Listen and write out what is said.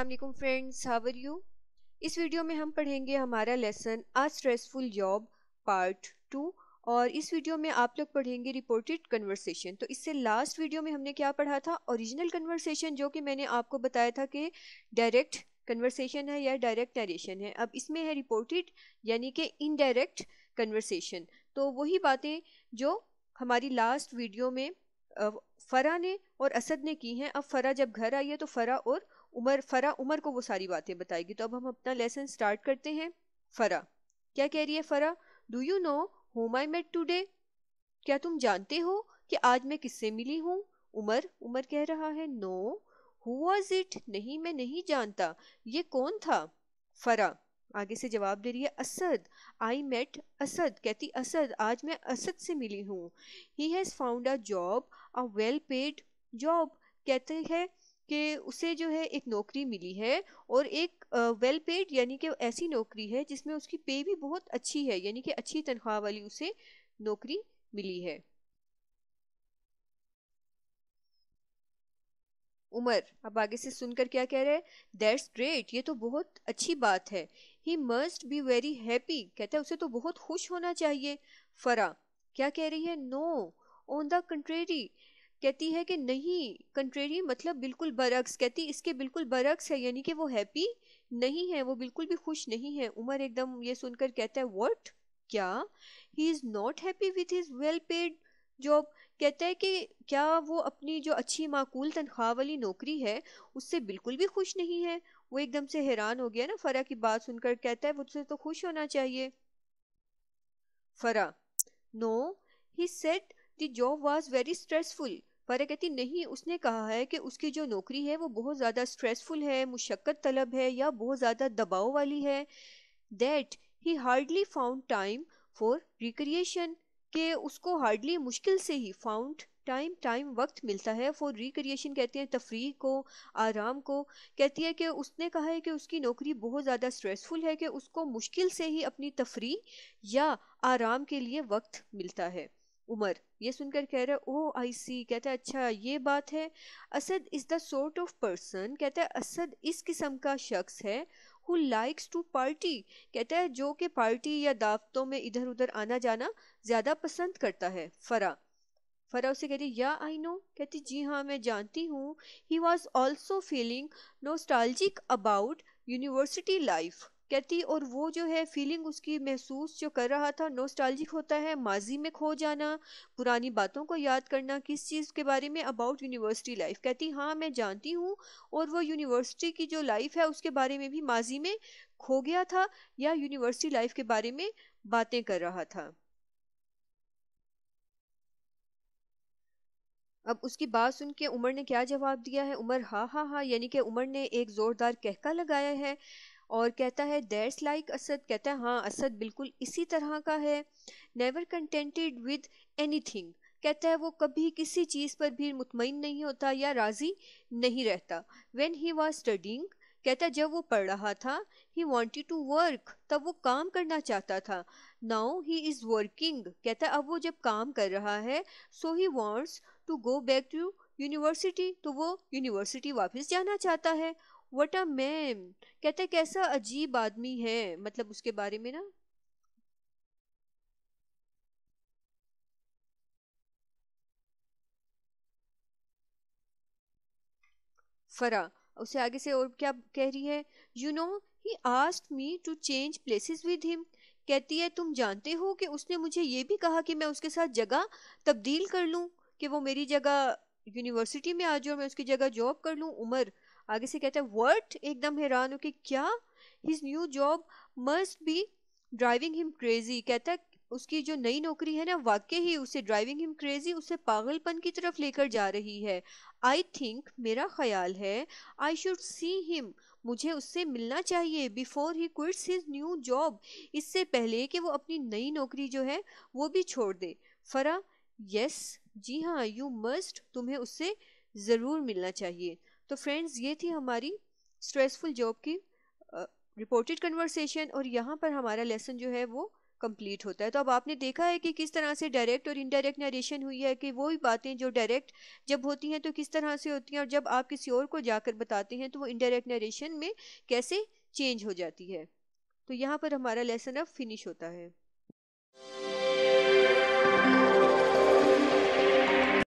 Aslam friends how are you इस video में हम पढ़ेंगे हमारा lesson a stressful job part two और इस वीडियो में आप लोग पढ़ेंगे रिपोर्टेड कन्वर्सेशन तो इससे लास्ट वीडियो में हमने क्या पढ़ा था ओरिजिनल कन्वर्सेशन जो कि मैंने आपको बताया था कि डायरेक्ट कन्वर्सेशन है या डायरेक्ट नरेशन है अब इसमें है रिपोर्टेड यानी कि इनडायरेक्ट कन्वर्सेशन तो वही बातें जो हमारी लास्ट वीडियो में फ़रा ने और असद ने की हैं अब फ़रा जब घर आई है तो फ़रा और उमर फ़रा उमर को वो सारी बातें बताएगी तो अब हम अपना लेसन स्टार्ट करते हैं फ़रा क्या कह रही है Farah do you know whom I met today क्या तुम जानते हो कि आज मैं किससे मिली हूँ उमर उमर कह रहा है नो हुआ इट नहीं मैं नहीं जानता ये कौन था फ़रा आगे से जवाब दे रही है असद आई मेट असद कहती असद आज मैं असद से मिली हूँ he has found a job a well paid job कहते हैं कि उसे जो है एक नौकरी मिली है और एक वेल पेड यानी कि ऐसी नौकरी है जिसमें उसकी पे भी बहुत अच्छी है यानी कि अच्छी तनख्वाह वाली उसे नौकरी मिली है उमर अब आगे से सुनकर क्या कह रहे हैं दैट्स ग्रेट ये तो बहुत अच्छी बात है he must be very happy कहता है उसे तो बहुत खुश होना चाहिए फरा क्या कह रही है नो ऑन द कंट्रेरी कहती है कि नहीं कंट्रेरी मतलब बिल्कुल बरक्स कहती इसके बिल्कुल बरक्स है यानी कि वो हैप्पी नहीं है वो बिल्कुल भी खुश नहीं है उमर एकदम ये सुनकर कहता है वॉट क्या he is not happy with his well paid job कहता है कि क्या वो अपनी जो अच्छी माकूल तनख्वाह वाली नौकरी है उससे बिल्कुल भी खुश नहीं है वो एकदम से हैरान हो गया ना फरा की बात सुनकर कहता है मुझसे तो खुश होना चाहिए Farah no he said the job was very stressful Farah कहती नहीं उसने कहा है कि उसकी जो नौकरी है वो बहुत ज़्यादा स्ट्रेसफुल है मुशक्क़त तलब है या बहुत ज़्यादा दबाव वाली है that he hardly found time for recreation के उसको हार्डली मुश्किल से ही फाउंड टाइम टाइम वक्त मिलता है फॉर रिक्रिएशन कहते हैं तफरी को आराम को कहती है कि उसने कहा है कि उसकी नौकरी बहुत ज़्यादा स्ट्रेसफुल है कि उसको मुश्किल से ही अपनी तफरी या आराम के लिए वक्त मिलता है उमर ये सुनकर कह रहा है ओ आई सी कहता है अच्छा ये बात है Asad is the sort of person कहता है असद इस किस्म का शख्स है हु लाइक्स टू पार्टी कहता है जो कि पार्टी या दावतों में इधर उधर आना जाना ज़्यादा पसंद करता है फ़रा फ़रा उसे कहती या आई नो कहती जी हाँ मैं जानती हूँ he was also feeling nostalgic about university life कहती और वो जो है फीलिंग उसकी महसूस जो कर रहा था नोस्टालजिक होता है माजी में खो जाना पुरानी बातों को याद करना किस चीज़ के बारे में अबाउट यूनिवर्सिटी लाइफ कहती हाँ मैं जानती हूँ और वो यूनिवर्सिटी की जो लाइफ है उसके बारे में भी माजी में खो गया था या यूनिवर्सिटी लाइफ के बारे में बातें कर रहा था अब उसकी बात सुन के उमर ने क्या जवाब दिया है उमर हाँ हाँ हाँ यानी कि उमर ने एक ज़ोरदार कहका लगाया है और कहता है दैट्स लाइक असद कहता है हाँ असद बिल्कुल इसी तरह का है नेवर कंटेंटेड विद थिंग कहता है वो कभी किसी चीज़ पर भी मुतमिन नहीं होता या राज़ी नहीं रहता वेन ही वॉज स्टडिंग कहता जब वो पढ़ रहा था ही वॉन्टेड टू वर्क तब वो काम करना चाहता था नाउ ही इज़ वर्किंग कहता अब वो जब काम कर रहा है so he wants to go back to university तो वो यूनिवर्सिटी वापस जाना चाहता है वट अ मैन कहता कैसा अजीब आदमी है मतलब उसके बारे में ना फरा उसे आगे से और क्या कह रही है you know he asked me to change places with him कहती है तुम जानते हो कि उसने मुझे ये भी कहा कि मैं उसके साथ जगह तब्दील कर लूँ कि वो मेरी जगह यूनिवर्सिटी में आ जाओ मैं उसकी जगह जॉब कर लूँ उमर आगे से कहता है वर्ट एकदम हैरान हो कि क्या his new job must be driving him crazy कहता है उसकी जो नई नौकरी है ना वाकई ही उसे ड्राइविंग हिम क्रेजी उसे पागलपन की तरफ लेकर जा रही है आई थिंक मेरा ख्याल है आई शुड सी हिम मुझे उससे मिलना चाहिए before he quits his new job इससे पहले कि वो अपनी नई नौकरी जो है वो भी छोड़ दे फरा यस yes, जी हाँ यू मस्ट तुम्हें उससे ज़रूर मिलना चाहिए तो फ्रेंड्स ये थी हमारी स्ट्रेसफुल जॉब की रिपोर्टेड uh, कन्वर्सेशन और यहाँ पर हमारा लेसन जो है वो कंप्लीट होता है तो अब आपने देखा है कि किस तरह से डायरेक्ट और इनडायरेक्ट नरेशन हुई है कि ही बातें जो डायरेक्ट जब होती हैं तो किस तरह से होती हैं और जब आप किसी और को जाकर बताते हैं तो वो इनडायरेक्ट नरेशन में कैसे चेंज हो जाती है तो यहाँ पर हमारा लेसन अब फिनिश होता है